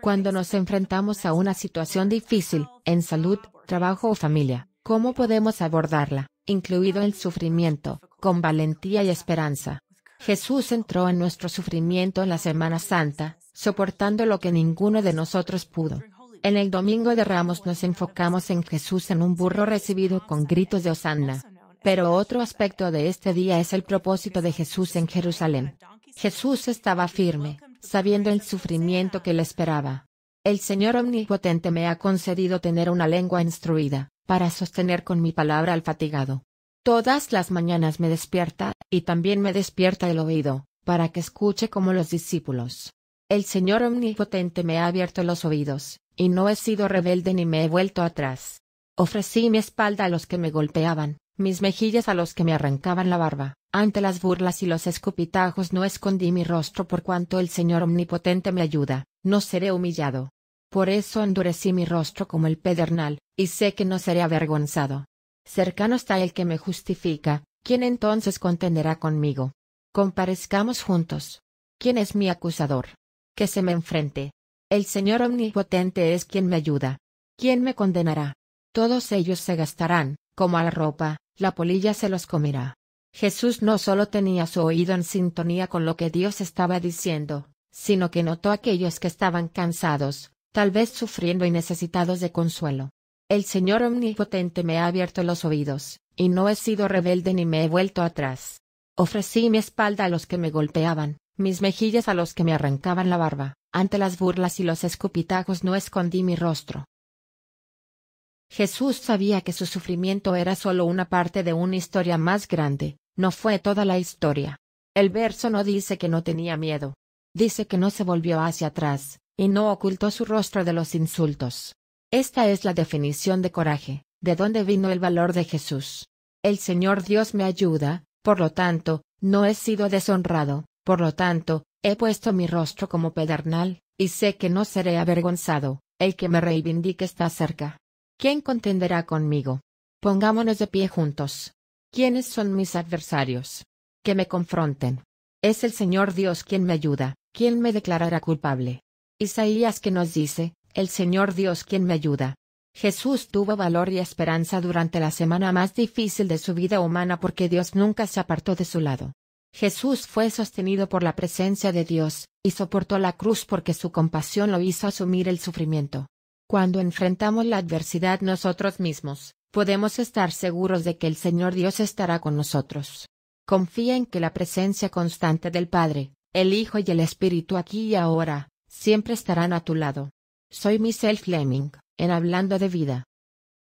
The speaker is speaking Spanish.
Cuando nos enfrentamos a una situación difícil, en salud, trabajo o familia, ¿cómo podemos abordarla, incluido el sufrimiento, con valentía y esperanza? Jesús entró en nuestro sufrimiento en la Semana Santa, soportando lo que ninguno de nosotros pudo. En el Domingo de Ramos nos enfocamos en Jesús en un burro recibido con gritos de Hosanna. Pero otro aspecto de este día es el propósito de Jesús en Jerusalén. Jesús estaba firme, sabiendo el sufrimiento que le esperaba. El Señor Omnipotente me ha concedido tener una lengua instruida, para sostener con mi palabra al fatigado. Todas las mañanas me despierta, y también me despierta el oído, para que escuche como los discípulos. El Señor Omnipotente me ha abierto los oídos, y no he sido rebelde ni me he vuelto atrás. Ofrecí mi espalda a los que me golpeaban, mis mejillas a los que me arrancaban la barba. Ante las burlas y los escupitajos no escondí mi rostro por cuanto el Señor omnipotente me ayuda, no seré humillado. Por eso endurecí mi rostro como el pedernal, y sé que no seré avergonzado. Cercano está el que me justifica, ¿quién entonces contenderá conmigo? Comparezcamos juntos. ¿Quién es mi acusador? Que se me enfrente. El Señor omnipotente es quien me ayuda. ¿Quién me condenará? Todos ellos se gastarán, como a la ropa, la polilla se los comerá. Jesús no solo tenía su oído en sintonía con lo que Dios estaba diciendo, sino que notó aquellos que estaban cansados, tal vez sufriendo y necesitados de consuelo. El Señor Omnipotente me ha abierto los oídos, y no he sido rebelde ni me he vuelto atrás. Ofrecí mi espalda a los que me golpeaban, mis mejillas a los que me arrancaban la barba, ante las burlas y los escupitajos no escondí mi rostro. Jesús sabía que su sufrimiento era solo una parte de una historia más grande, no fue toda la historia. El verso no dice que no tenía miedo. Dice que no se volvió hacia atrás, y no ocultó su rostro de los insultos. Esta es la definición de coraje, de dónde vino el valor de Jesús. El Señor Dios me ayuda, por lo tanto, no he sido deshonrado, por lo tanto, he puesto mi rostro como pedernal, y sé que no seré avergonzado, el que me reivindique está cerca. ¿Quién contenderá conmigo? Pongámonos de pie juntos. ¿Quiénes son mis adversarios? Que me confronten. Es el Señor Dios quien me ayuda, ¿Quién me declarará culpable. Isaías que nos dice, el Señor Dios quien me ayuda. Jesús tuvo valor y esperanza durante la semana más difícil de su vida humana porque Dios nunca se apartó de su lado. Jesús fue sostenido por la presencia de Dios, y soportó la cruz porque su compasión lo hizo asumir el sufrimiento. Cuando enfrentamos la adversidad nosotros mismos, podemos estar seguros de que el Señor Dios estará con nosotros. Confía en que la presencia constante del Padre, el Hijo y el Espíritu aquí y ahora, siempre estarán a tu lado. Soy Michelle Fleming, en Hablando de Vida.